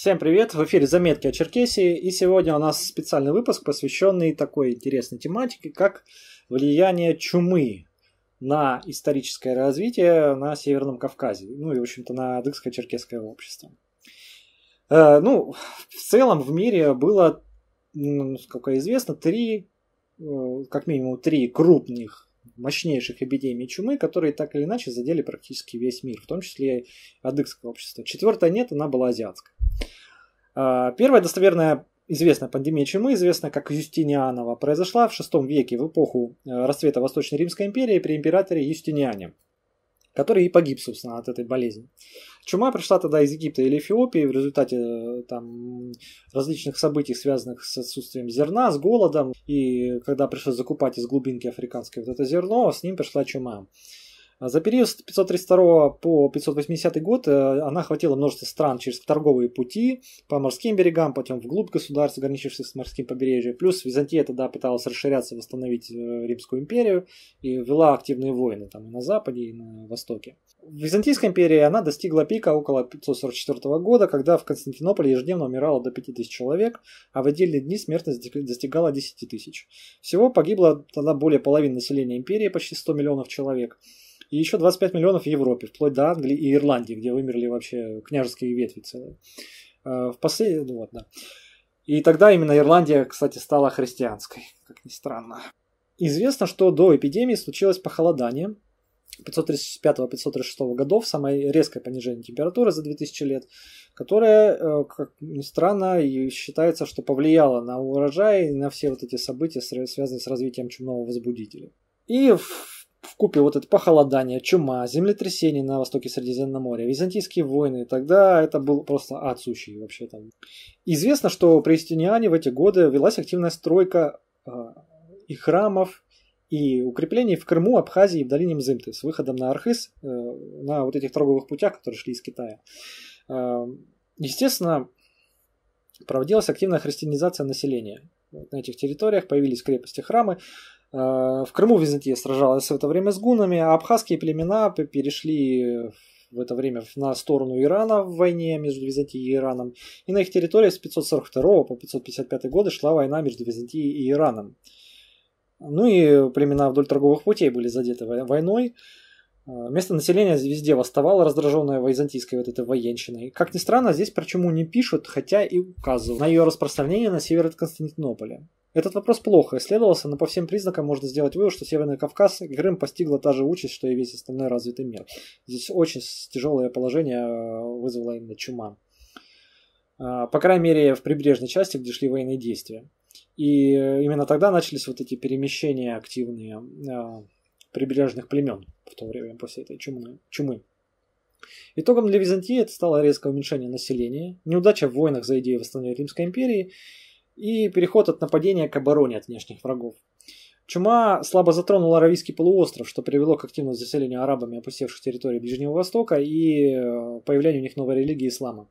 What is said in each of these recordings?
Всем привет! В эфире «Заметки о Черкесии» и сегодня у нас специальный выпуск, посвященный такой интересной тематике, как влияние чумы на историческое развитие на Северном Кавказе, ну и, в общем-то, на адыгско-черкесское общество. Э, ну, в целом в мире было, сколько известно, три, э, как минимум три крупных мощнейших эпидемий чумы, которые так или иначе задели практически весь мир, в том числе и адыгское общество. Четвертая нет, она была азиатская. А, первая достоверная известная пандемия чумы, известная как Юстинианова, произошла в VI веке в эпоху э, расцвета Восточной Римской империи при императоре Юстиниане который и погиб, собственно, от этой болезни. Чума пришла тогда из Египта или Эфиопии в результате э, там, различных событий, связанных с отсутствием зерна, с голодом. И когда пришлось закупать из глубинки африканской вот это зерно, с ним пришла чума. А за период с 532 по 580 год э, она охватила множество стран через торговые пути, по морским берегам, потом вглубь государств, граничивших с морским побережьем. Плюс Византия тогда пыталась расширяться, восстановить э, Римскую империю и вела активные войны там и на западе, и на востоке. Византийская империя она достигла пика около 544 года, когда в Константинополе ежедневно умирало до 5000 человек, а в отдельные дни смертность достигала 10 тысяч. Всего погибло тогда более половины населения империи, почти 100 миллионов человек и еще 25 миллионов в Европе, вплоть до Англии и Ирландии, где вымерли вообще княжеские ветви целые. А, в последний, ну вот, да. И тогда именно Ирландия, кстати, стала христианской, как ни странно. Известно, что до эпидемии случилось похолодание 535-536 годов, самое резкое понижение температуры за 2000 лет, которое, э, как ни странно, считается, что повлияло на урожай и на все вот эти события, связанные с развитием чумного возбудителя. И в купе вот это похолодание, чума, землетрясение на востоке Средиземного моря, византийские войны, тогда это был просто ад вообще там. Известно, что при Истиниане в эти годы велась активная стройка э, и храмов, и укреплений в Крыму, Абхазии и в долине Мзымты с выходом на Архыз, э, на вот этих торговых путях, которые шли из Китая. Э, естественно, проводилась активная христианизация населения. На этих территориях появились крепости, храмы, Э, в Крыму Византия сражалась в это время с гунами, а абхазские племена перешли в это время на сторону Ирана в войне между Византией и Ираном, и на их территории с 542 по 555 годы шла война между Византией и Ираном. Ну и племена вдоль торговых путей были задеты войной, Э, место населения везде восставало, раздраженное византийской вот этой военщиной. Как ни странно, здесь почему не пишут, хотя и указывают на ее распространение на север от Константинополя. Этот вопрос плохо исследовался, но по всем признакам можно сделать вывод, что Северный Кавказ и Крым постигла та же участь, что и весь остальной развитый мир. Здесь очень тяжелое положение э, вызвала именно чума. Э, по крайней мере, в прибрежной части, где шли военные действия. И именно тогда начались вот эти перемещения активные прибрежных племен в то время после этой чумы. чумы. Итогом для Византии это стало резкое уменьшение населения, неудача в войнах за идею восстановления Римской империи и переход от нападения к обороне от внешних врагов. Чума слабо затронула Аравийский полуостров, что привело к активному заселению арабами опустевших территорий Ближнего Востока и э, появлению у них новой религии ислама.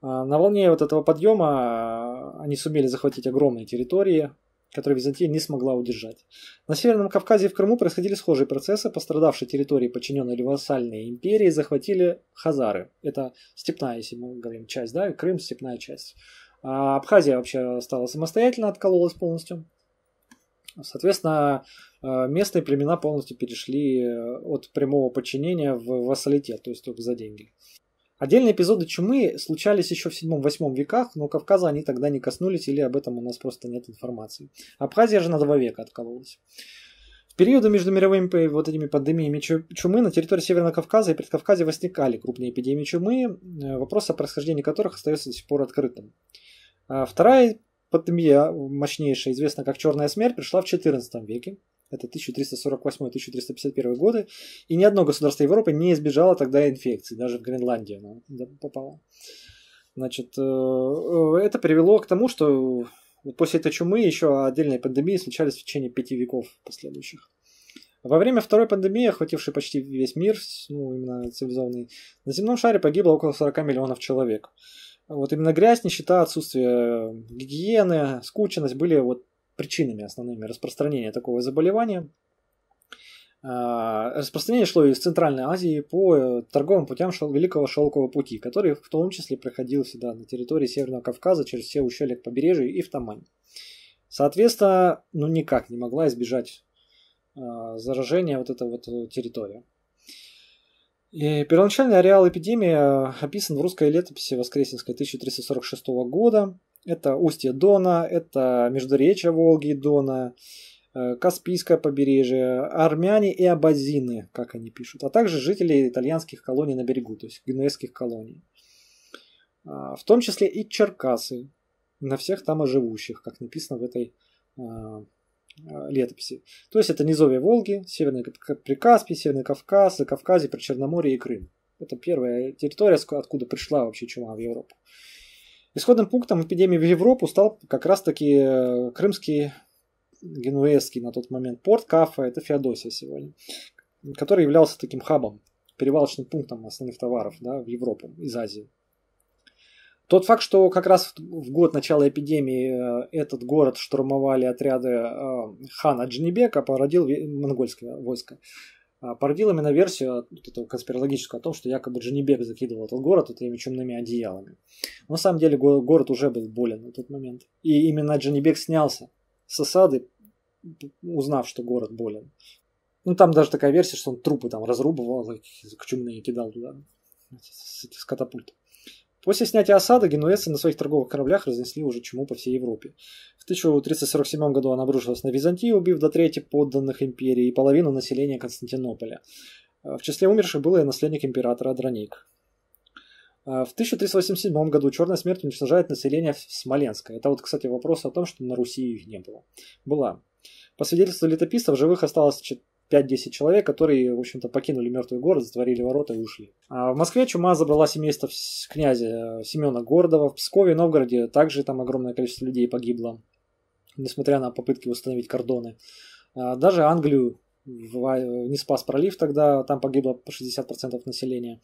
Э, на волне вот этого подъема э, они сумели захватить огромные территории, который Византия не смогла удержать. На Северном Кавказе и в Крыму происходили схожие процессы. Пострадавшие территории, подчиненные Левосальной империи, захватили хазары. Это степная, если мы говорим, часть, да, Крым – степная часть. А Абхазия вообще стала самостоятельно, откололась полностью. Соответственно, э, местные племена полностью перешли э, от прямого подчинения в вассалитет, то есть только за деньги. Отдельные эпизоды чумы случались еще в 7-8 веках, но Кавказа они тогда не коснулись или об этом у нас просто нет информации. Абхазия же на 2 века откололась. В периоды между мировыми вот этими пандемиями чумы на территории Северного Кавказа и Предкавказья возникали крупные эпидемии чумы, э, вопрос о происхождении которых остается до сих пор открытым. А вторая пандемия, мощнейшая, известная как Черная смерть, пришла в XIV веке это 1348-1351 годы, и ни одно государство Европы не избежало тогда инфекции, даже в Гренландии она попала. Значит, э, э, это привело к тому, что после этой чумы еще отдельные пандемии случались в течение пяти веков последующих. Во время второй пандемии, охватившей почти весь мир, ну, именно цивилизованный, на земном шаре погибло около 40 миллионов человек. Вот именно грязь, нищета, отсутствие гигиены, скученность были вот причинами основными распространения такого заболевания. А, распространение шло из Центральной Азии по э, торговым путям шел, Великого Шелкового пути, который в том числе проходил сюда на территории Северного Кавказа через все ущелья к побережью и в Тамань. Соответственно, ну никак не могла избежать э, заражения вот эта вот э, территория. И первоначальный ареал эпидемии э, описан в русской летописи Воскресенской 1346 года. Это устье Дона, это междуречье Волги и Дона, э, Каспийское побережье, армяне и абазины, как они пишут, а также жители итальянских колоний на берегу, то есть генуэзских колоний. А, в том числе и черкасы, на всех там и живущих, как написано в этой а, э, летописи. То есть это низовье Волги, Северный Прикаспий, Северный Кавказ, и Кавказе, Причерноморье и Крым. Это первая территория, откуда пришла вообще чума в Европу. Исходным пунктом эпидемии в Европу стал как раз-таки э, крымский генуэзский на тот момент порт Кафа, это Феодосия сегодня, который являлся таким хабом, перевалочным пунктом основных товаров да, в Европу из Азии. Тот факт, что как раз в год начала эпидемии э, этот город штурмовали отряды э, хана Джинибека, породил монгольское войско. А, породил именно версию вот этого конспирологического о том, что якобы Джанибек закидывал этот город этими чумными одеялами. Но на самом деле город уже был болен на тот момент. И именно Джанибек снялся с осады, узнав, что город болен. Ну, там даже такая версия, что он трупы там разрубывал, к чумные кидал туда, с, с катапульта. После снятия осады генуэзцы на своих торговых кораблях разнесли уже чуму по всей Европе. В 1347 году она обрушилась на Византию, убив до трети подданных империи и половину населения Константинополя. Э, в числе умерших был и наследник императора Адроник. Э, в 1387 году черная смерть уничтожает население Смоленска. Это вот, кстати, вопрос о том, что на Руси их не было. Была. По свидетельству летописцев, живых осталось 5-10 человек, которые, в общем-то, покинули мертвый город, затворили ворота и ушли. А в Москве чума забрала семейство князя Семена Гордова, в Пскове и Новгороде также там огромное количество людей погибло, несмотря на попытки установить кордоны. А даже Англию а, не спас пролив тогда, там погибло 60% населения.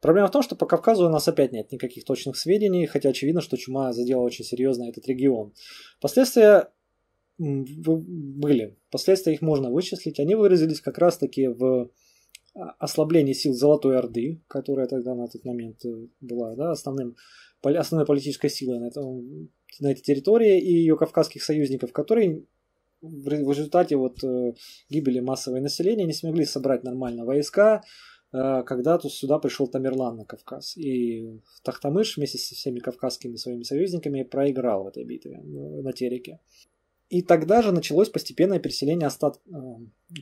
Проблема в том, что по Кавказу у нас опять нет никаких точных сведений, хотя очевидно, что чума задела очень серьезно этот регион. Последствия были. Последствия их можно вычислить. Они выразились как раз-таки в а, ослаблении сил Золотой Орды, которая тогда на тот момент э, была да, основным, основной политической силой на, этом, на этой территории, и ее кавказских союзников, которые в результате вот э, гибели массовой населения не смогли собрать нормально войска, э, когда тут сюда пришел Тамерлан на Кавказ. И Тахтамыш вместе со всеми кавказскими своими союзниками проиграл в этой битве на Тереке. И тогда же началось постепенное переселение остат... Э,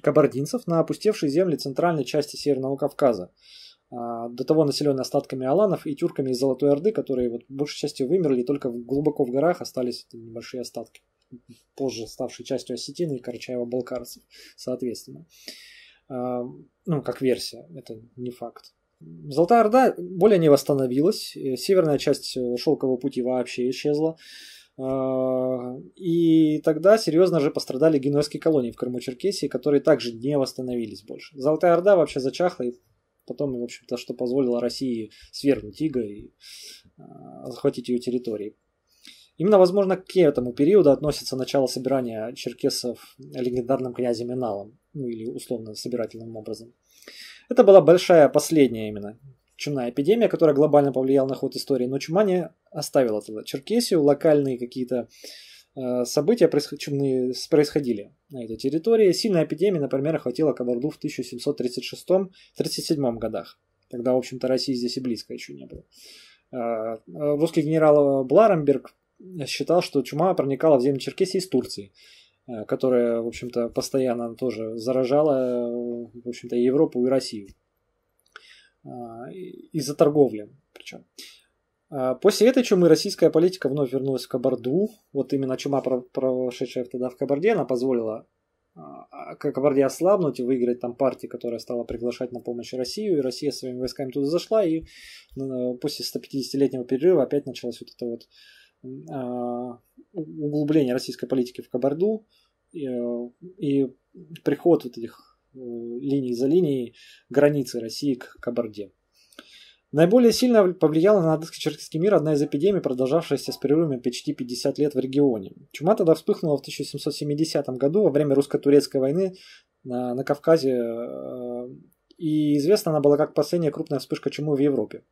кабардинцев на опустевшие земли центральной части Северного Кавказа, э, до того населенные остатками аланов и тюрками из Золотой Орды, которые вот большей частью вымерли, только глубоко в горах остались небольшие остатки, позже ставшие частью осетины и карачаево-балкарцев, соответственно. Э, ну, как версия, это не факт. Золотая Орда более не восстановилась, северная часть Шелкового пути вообще исчезла. А, и тогда серьезно же пострадали генуэзские колонии в Крыму-Черкесии, которые также не восстановились больше. Золотая Орда вообще зачахла, и потом, в общем-то, что позволило России свергнуть Иго и а, захватить ее территории. Именно, возможно, к этому периоду относится начало собирания черкесов легендарным князем Иналом, ну или условно собирательным образом. Это была большая последняя именно чумная эпидемия, которая глобально повлияла на ход истории, но чума не оставила тогда Черкесию, локальные какие-то э, события происход... чумные происходили на этой территории. Сильная эпидемия, например, охватила Кабарду в 1736-37 годах. Тогда, в общем-то, России здесь и близко еще не было. Э, э русский генерал э, Бларемберг считал, что чума проникала в земли Черкесии из Турции э, которая, в общем-то, постоянно тоже заражала, в общем-то, и Европу, и Россию. А, из-за торговли причем. А, после этой чумы российская политика вновь вернулась к Кабарду. Вот именно чума, прошедшая тогда в Кабарде, она позволила а, Кабарде ослабнуть и выиграть там партии, которая стала приглашать на помощь Россию. И Россия своими войсками туда зашла. И ну, после 150-летнего перерыва опять началось вот это вот углубление российской политики в Кабарду. И, э, и приход вот этих Э, линии за линией границы России к Кабарде. Наиболее сильно повлияла на адыско-черкесский мир одна из эпидемий, продолжавшаяся с перерывами почти 50 лет в регионе. Чума тогда вспыхнула в 1770 году во время русско-турецкой войны на, на Кавказе, э, и известна она была как последняя крупная вспышка чумы в Европе.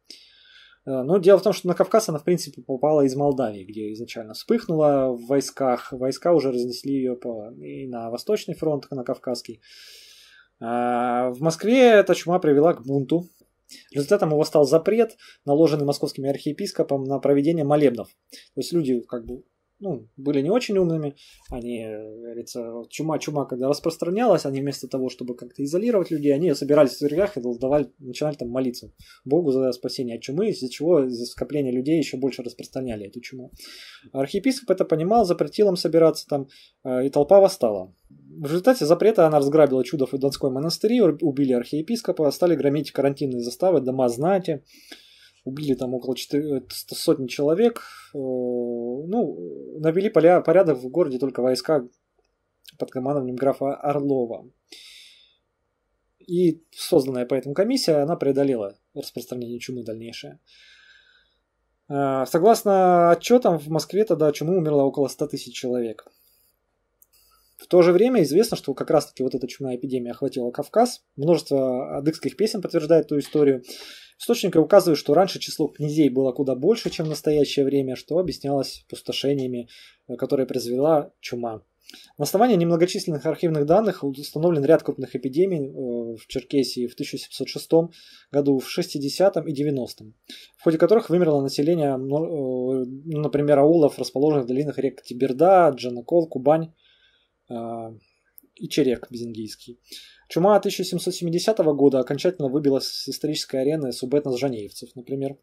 Э, но дело в том, что на Кавказ она, в принципе, попала из Молдавии, где изначально вспыхнула в войсках. Войска уже разнесли ее по, и на Восточный фронт, и на Кавказский. А, в Москве эта чума привела к бунту. Результатом его стал запрет, наложенный московским архиепископом на проведение молебнов. То есть люди как бы ну, были не очень умными, они, э, говорится, чума-чума, когда распространялась, они вместо того, чтобы как-то изолировать людей, они собирались в церквях и давали, начинали там молиться Богу за спасение от чумы, из-за чего из-за скопления людей еще больше распространяли эту чуму. Архиепископ это понимал, запретил им собираться там, э, и толпа восстала. В результате запрета она разграбила чудов и Донской монастыри, убили архиепископа, стали громить карантинные заставы, дома знати, убили там около 4, э, сотни человек, э, ну, навели поля, порядок в городе только войска под командованием графа Орлова. И созданная поэтому комиссия, она преодолела распространение чумы дальнейшее. Э, согласно отчетам, в Москве тогда чумы умерло около 100 тысяч человек. В то же время известно, что как раз-таки вот эта чумная эпидемия охватила Кавказ. Множество адыгских песен подтверждает эту историю. Источники указывают, что раньше число князей было куда больше, чем в настоящее время, что объяснялось пустошениями, э, которые произвела чума. На основании немногочисленных архивных данных установлен ряд крупных эпидемий э, в Черкесии в 1706 году, в 60-м и 90-м, в ходе которых вымерло население, э, ну, например, аулов, расположенных в долинах рек Тиберда, Джанакол, Кубань, Э, и черек Бизингийский. Чума 1770 года окончательно выбила с исторической арены субэтнос-жанеевцев, например,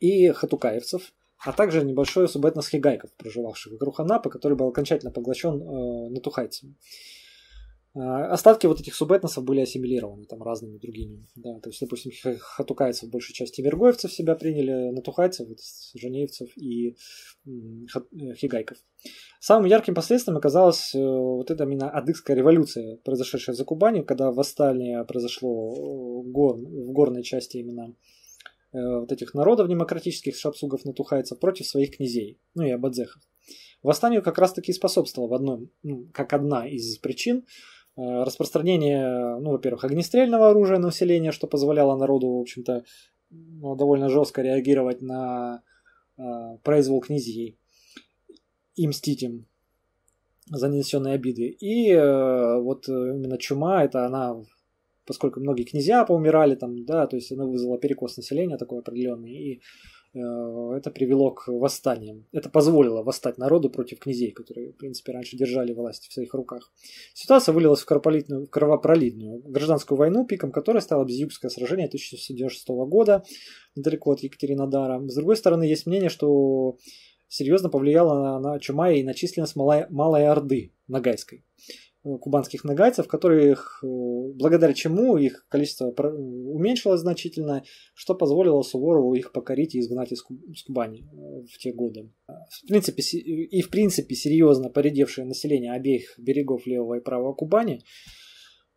и хатукаевцев, а также небольшой субэтнос хигайков, проживавших вокруг Анапы, который был окончательно поглощен э, натухайцами. А, остатки вот этих субэтносов были ассимилированы там разными другими. Да, то есть, допустим, хатукайцев большей части, тимиргоевцев себя приняли, натухайцев, женеевцев и э, хигайков. Самым ярким последствием оказалась э, вот эта именно адыгская революция, произошедшая за Кубани, когда восстание произошло э, в горной части именно вот этих народов демократических, шапсугов, натухайцев, против своих князей, ну и абадзехов. Восстанию как раз-таки способствовало в одном, ну, как одна из причин, Э, распространение, э, ну, во-первых, огнестрельного оружия на население, что позволяло народу, в общем-то, ну, довольно жестко реагировать на э, произвол князей и мстить им за нанесенные обиды. И вот именно чума, это она, поскольку многие князья поумирали там, да, то есть она вызвала перекос населения такой определенный, и Э, это привело к восстаниям. Это позволило восстать народу против князей, которые, в принципе, раньше держали власть в своих руках. Ситуация вылилась в кровопролитную, в кровопролитную гражданскую войну, пиком которой стало Безюгское сражение 1796 года, недалеко от Екатеринодара. С другой стороны, есть мнение, что серьезно повлияла на, на Чума и на численность Малой, Малой Орды Ногайской. Э, кубанских нагайцев, которых, э, благодаря чему их количество уменьшилось значительно, что позволило Суворову их покорить и изгнать из Кубани э, в те годы. В принципе, и в принципе серьезно поредевшее население обеих берегов левого и правого Кубани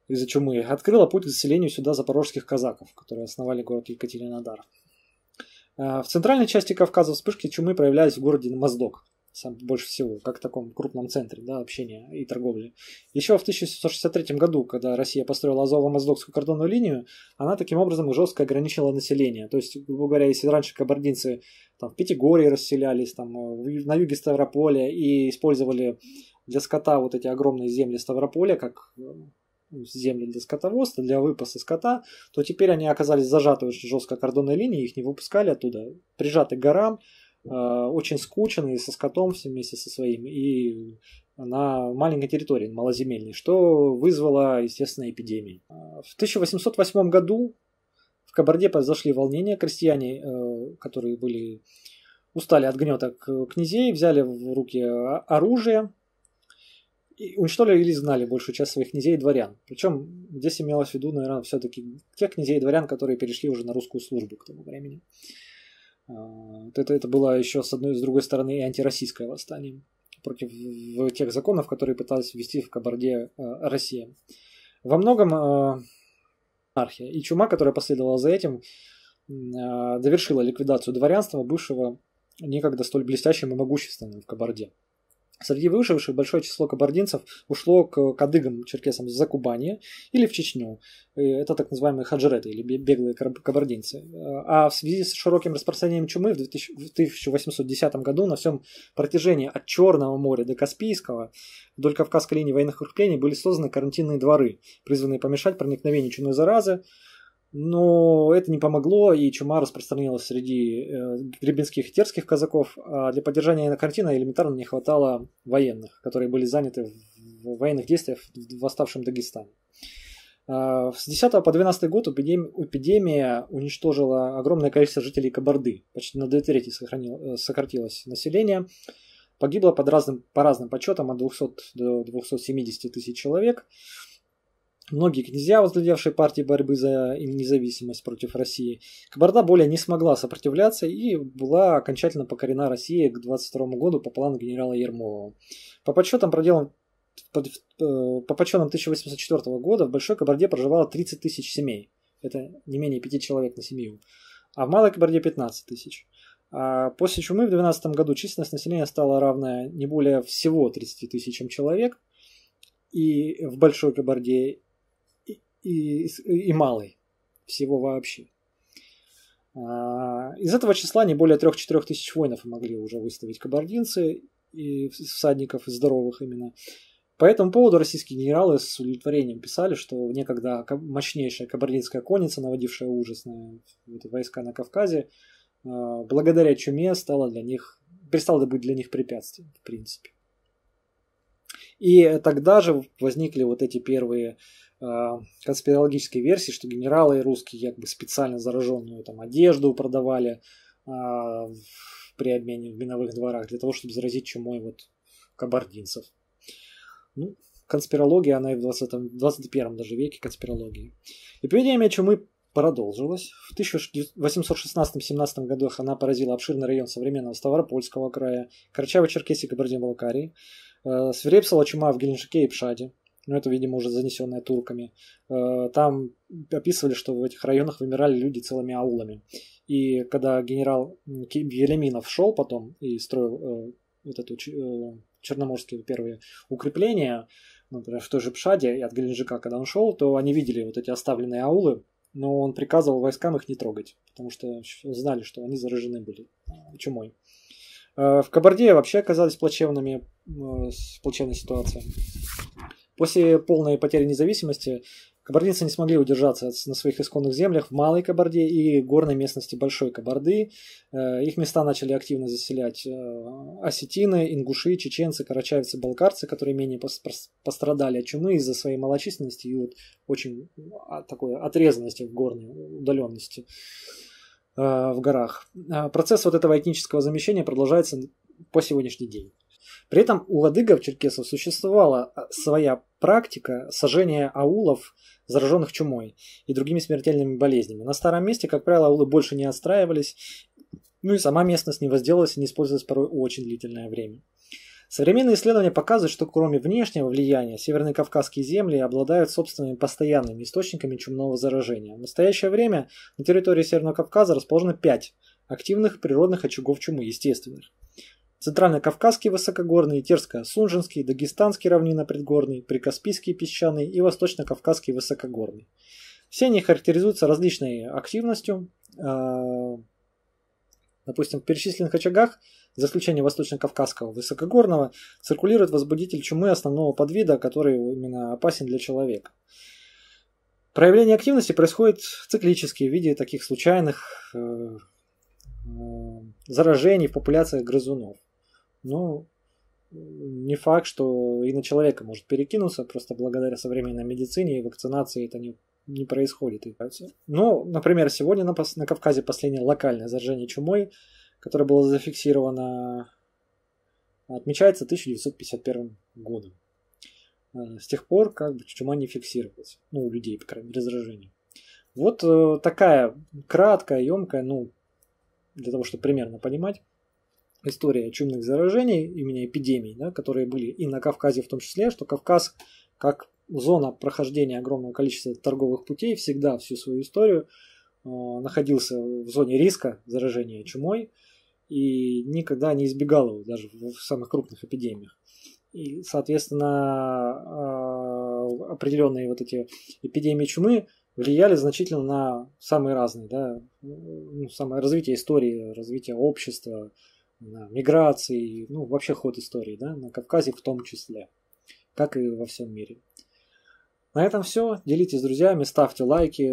из-за чумы открыло путь к заселению сюда запорожских казаков, которые основали город Екатеринодар. В центральной части Кавказа вспышки чумы проявлялись в городе Моздок – сам больше всего, как в таком крупном центре да, общения и торговли. Еще в 1763 году, когда Россия построила Азово-Моздокскую кордонную линию, она таким образом жестко ограничила население. То есть, грубо говоря, если раньше кабардинцы там, в Пятигорье расселялись, там, э, на юге Ставрополя и использовали для скота вот эти огромные земли Ставрополя, как э, земли для скотоводства, для выпаса скота, то теперь они оказались зажаты очень жестко кордонной линией, их не выпускали оттуда, прижаты к горам, Э, очень скучен и со скотом все вместе со своим, и на маленькой территории, малоземельной, что вызвало, естественно, эпидемию. Э, в 1808 году в Кабарде произошли волнения, крестьяне, э, которые были устали от гнета князей, взяли в руки оружие, и уничтожили или знали большую часть своих князей и дворян. Причем здесь имелось в виду, наверное, все-таки тех князей и дворян, которые перешли уже на русскую службу к тому времени. А, вот это, это было еще с одной и с другой стороны и антироссийское восстание против тех законов, которые пытались ввести в Кабарде а, Россия. Во многом а, анархия и чума, которая последовала за этим, довершила ликвидацию дворянства, бывшего некогда столь блестящим и могущественным в Кабарде. Среди выживших большое число кабардинцев ушло к кадыгам, черкесам за Кубани или в Чечню. Э, это так называемые хаджареты или беглые кабардинцы. Э, а в связи с широким распространением чумы в 1810 году на всем протяжении от Черного моря до Каспийского вдоль Кавказской линии военных укреплений были созданы карантинные дворы, призванные помешать проникновению чумной заразы, но это не помогло, и чума распространилась среди э, гребенских и терских казаков. А для поддержания инокартина элементарно не хватало военных, которые были заняты в военных действиях в восставшем Дагестане. А, с 10 по 12 год эпидемия уничтожила огромное количество жителей Кабарды. Почти на две трети э, сократилось население. Погибло под разным, по разным подсчетам от 200 до 270 тысяч человек. Многие князья, возглавлявшие партии борьбы за независимость против России, Кабарда более не смогла сопротивляться и была окончательно покорена Россией к 22 году по плану генерала Ермолова. По подсчетам, проделан, э, по подсчетам 1804 года в Большой Кабарде проживало 30 тысяч семей. Это не менее 5 человек на семью. А в Малой Кабарде 15 тысяч. А после чумы в 2012 году численность населения стала равная не более всего 30 тысячам человек и в Большой Кабарде и, и малый всего вообще. А, из этого числа не более 3-4 тысяч воинов могли уже выставить кабардинцы и всадников здоровых именно. По этому поводу российские генералы с удовлетворением писали, что некогда мощнейшая кабардинская конница, наводившая ужас на войска на Кавказе, а, благодаря чуме стала для них, перестала быть для них препятствием, в принципе. И тогда же возникли вот эти первые а, конспирологические версии, что генералы русские как бы специально зараженную там одежду продавали а, при обмене в миновых дворах для того, чтобы заразить чумой вот кабардинцев. Ну, конспирология, она и в 20, 21 даже веке конспирологии. Эпидемия чумы продолжилась. В 1816-17 годах она поразила обширный район современного Ставропольского края, Карачаево-Черкесии, Кабардино-Балкарии. Э, свирепствовала чума в Геленджике и Пшаде. Ну, это, видимо, уже занесенное турками. Э, там описывали, что в этих районах вымирали люди целыми аулами. И когда генерал Елеминов шел потом и строил э, вот это черноморские первые укрепления, например, в той же Пшаде и от Геленджика, когда он шел, то они видели вот эти оставленные аулы, но он приказывал войскам их не трогать, потому что знали, что они заражены были чумой. Э, в Кабарде вообще оказались плачевными, э, плачевной ситуацией. После полной потери независимости кабардинцы не смогли удержаться на своих исконных землях в Малой Кабарде и горной местности Большой Кабарды. Э, их места начали активно заселять осетины, ингуши, чеченцы, карачаевцы, балкарцы, которые менее пострадали от чумы из-за своей малочисленности и вот очень а, такой отрезанности в горной удаленности. Э, в горах. Э, процесс вот этого этнического замещения продолжается по сегодняшний день. При этом у ладыгов-черкесов существовала э, своя практика сожжения аулов, зараженных чумой и другими смертельными болезнями. На старом месте, как правило, аулы больше не отстраивались, ну и сама местность не возделалась и не использовалась порой очень длительное время. Современные исследования показывают, что кроме внешнего влияния, северные кавказские земли обладают собственными постоянными источниками чумного заражения. В настоящее время на территории Северного Кавказа расположено 5 активных природных очагов чумы естественных. Центрально-Кавказский высокогорный, Терско-Сунжинский, Дагестанский равнина предгорный Прикаспийский песчаный и Восточно-Кавказский высокогорный. Все они характеризуются различной активностью. А, допустим, в перечисленных очагах за исключением восточно-кавказского высокогорного, циркулирует возбудитель чумы основного подвида, который именно опасен для человека. Проявление активности происходит циклически в виде таких случайных э, э, заражений в популяциях грызунов. Ну, не факт, что и на человека может перекинуться, просто благодаря современной медицине и вакцинации это не, не происходит. Но, например, сегодня на, на Кавказе последнее локальное заражение чумой которое было зафиксировано, отмечается 1951 годом. Э, с тех пор как бы чума не фиксировалась. Ну, у людей, по крайней мере, заражение. Вот э, такая краткая, емкая, ну, для того, чтобы примерно понимать, история чумных заражений, именно эпидемий, да, которые были и на Кавказе в том числе, что Кавказ как зона прохождения огромного количества торговых путей всегда всю свою историю э, находился в зоне риска заражения чумой и никогда не избегал его даже в самых крупных эпидемиях. И, соответственно, а, определенные вот эти эпидемии чумы влияли значительно на самые разные, да, ну, самое развитие истории, развитие общества, на миграции, ну, вообще ход истории, да, на Кавказе в том числе, как и во всем мире. На этом все. Делитесь с друзьями, ставьте лайки,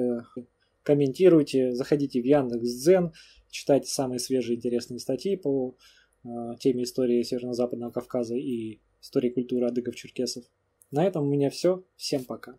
комментируйте, заходите в Яндекс.Дзен Читайте самые свежие интересные статьи по э, теме истории Северно-Западного Кавказа и истории культуры адыгов-черкесов. На этом у меня все. Всем пока.